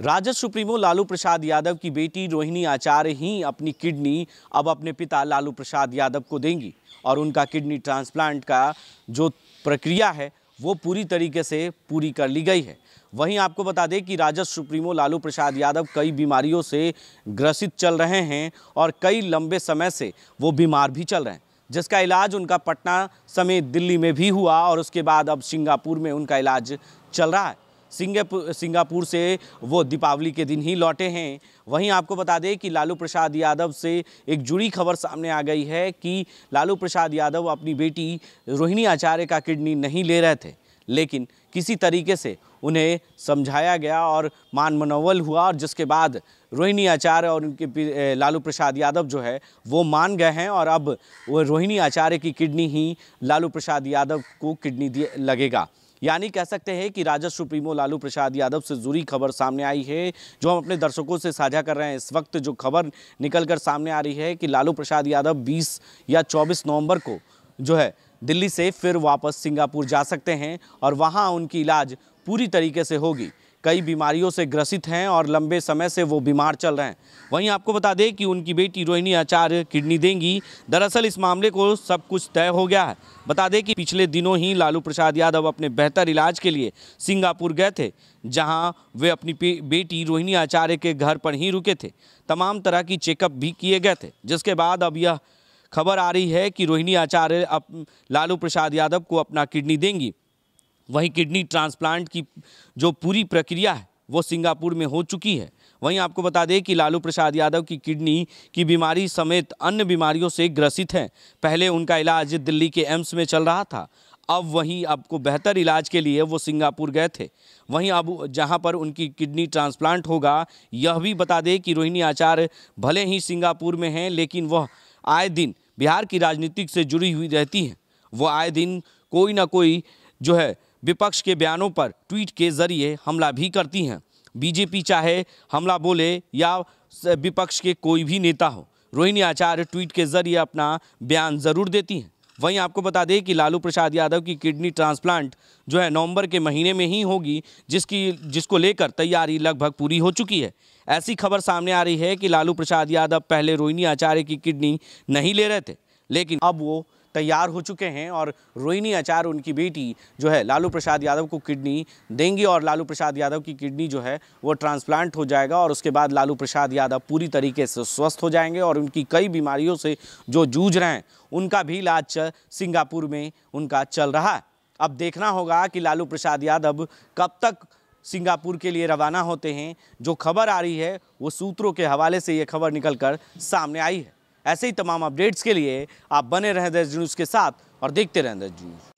Rajad supremo Lalu Prasad Yadav की बेटी रोहिणी आचार्य ही अपनी किडनी अब अपने पिता लालू प्रसाद यादव को देंगी और उनका किडनी ट्रांसप्लांट का जो प्रक्रिया है वो पूरी तरीके से पूरी कर ली गई है वहीं आपको बता दें कि राजद सुप्रीमो लालू प्रसाद यादव कई बीमारियों से ग्रसित चल रहे हैं और कई लंबे समय से वो बीमार भी चल रहे हैं जिसका इलाज उनका पटना समेत दिल्ली में भी हुआ और उसके बाद अब सिंगापुर में उनका इलाज चल रहा है सिंगापुर सिंगापुर से वो दीपावली के दिन ही लौटे हैं वहीं आपको बता दें कि लालू प्रसाद यादव से एक जुड़ी खबर सामने आ गई है कि लालू प्रसाद यादव अपनी बेटी रोहिणी आचार्य का किडनी नहीं ले रहे थे लेकिन किसी तरीके से उन्हें समझाया गया और मान मनोवल हुआ और जिसके बाद रोहिणी आचार्य और उनके लालू प्रसाद यादव जो है वो मान गए हैं और अब वो रोहिणी आचार्य की किडनी ही लालू प्रसाद यादव को किडनी लगेगा यानी कह सकते हैं कि राजद सुप्रीमो लालू प्रसाद यादव से जुड़ी खबर सामने आई है जो हम अपने दर्शकों से साझा कर रहे हैं इस वक्त जो खबर निकल कर सामने आ रही है कि लालू प्रसाद यादव बीस या चौबीस नवम्बर को जो है दिल्ली से फिर वापस सिंगापुर जा सकते हैं और वहाँ उनकी इलाज पूरी तरीके से होगी कई बीमारियों से ग्रसित हैं और लंबे समय से वो बीमार चल रहे हैं वहीं आपको बता दें कि उनकी बेटी रोहिणी आचार्य किडनी देंगी दरअसल इस मामले को सब कुछ तय हो गया है बता दें कि पिछले दिनों ही लालू प्रसाद यादव अपने बेहतर इलाज के लिए सिंगापुर गए थे जहां वे अपनी बेटी रोहिणी आचार्य के घर पर ही रुके थे तमाम तरह की चेकअप भी किए गए थे जिसके बाद अब यह खबर आ रही है कि रोहिणी आचार्य अप लालू प्रसाद यादव को अपना किडनी देंगी वहीं किडनी ट्रांसप्लांट की जो पूरी प्रक्रिया है वो सिंगापुर में हो चुकी है वहीं आपको बता दें कि लालू प्रसाद यादव की किडनी की बीमारी समेत अन्य बीमारियों से ग्रसित हैं पहले उनका इलाज दिल्ली के एम्स में चल रहा था अब वहीं आपको बेहतर इलाज के लिए वो सिंगापुर गए थे वहीं अब जहां पर उनकी किडनी ट्रांसप्लांट होगा यह भी बता दें कि रोहिणी आचार्य भले ही सिंगापुर में हैं लेकिन वह आए दिन बिहार की राजनीति से जुड़ी हुई रहती हैं वह आए दिन कोई ना कोई जो है विपक्ष के बयानों पर ट्वीट के जरिए हमला भी करती हैं बीजेपी चाहे हमला बोले या विपक्ष के कोई भी नेता हो रोहिणी आचार्य ट्वीट के जरिए अपना बयान ज़रूर देती हैं वहीं आपको बता दें कि लालू प्रसाद यादव की किडनी ट्रांसप्लांट जो है नवंबर के महीने में ही होगी जिसकी जिसको लेकर तैयारी लगभग पूरी हो चुकी है ऐसी खबर सामने आ रही है कि लालू प्रसाद यादव पहले रोहिणी आचार्य की किडनी नहीं ले रहे थे लेकिन अब वो तैयार हो चुके हैं और रोहिणी आचार उनकी बेटी जो है लालू प्रसाद यादव को किडनी देंगी और लालू प्रसाद यादव की किडनी जो है वो ट्रांसप्लांट हो जाएगा और उसके बाद लालू प्रसाद यादव पूरी तरीके से स्वस्थ हो जाएंगे और उनकी कई बीमारियों से जो जूझ रहे हैं उनका भी इलाज सिंगापुर में उनका चल रहा है अब देखना होगा कि लालू प्रसाद यादव कब तक सिंगापुर के लिए रवाना होते हैं जो खबर आ रही है वो सूत्रों के हवाले से ये खबर निकलकर सामने आई है ऐसे ही तमाम अपडेट्स के लिए आप बने रहें दस न्यूज़ के साथ और देखते रहें दस न्यूज़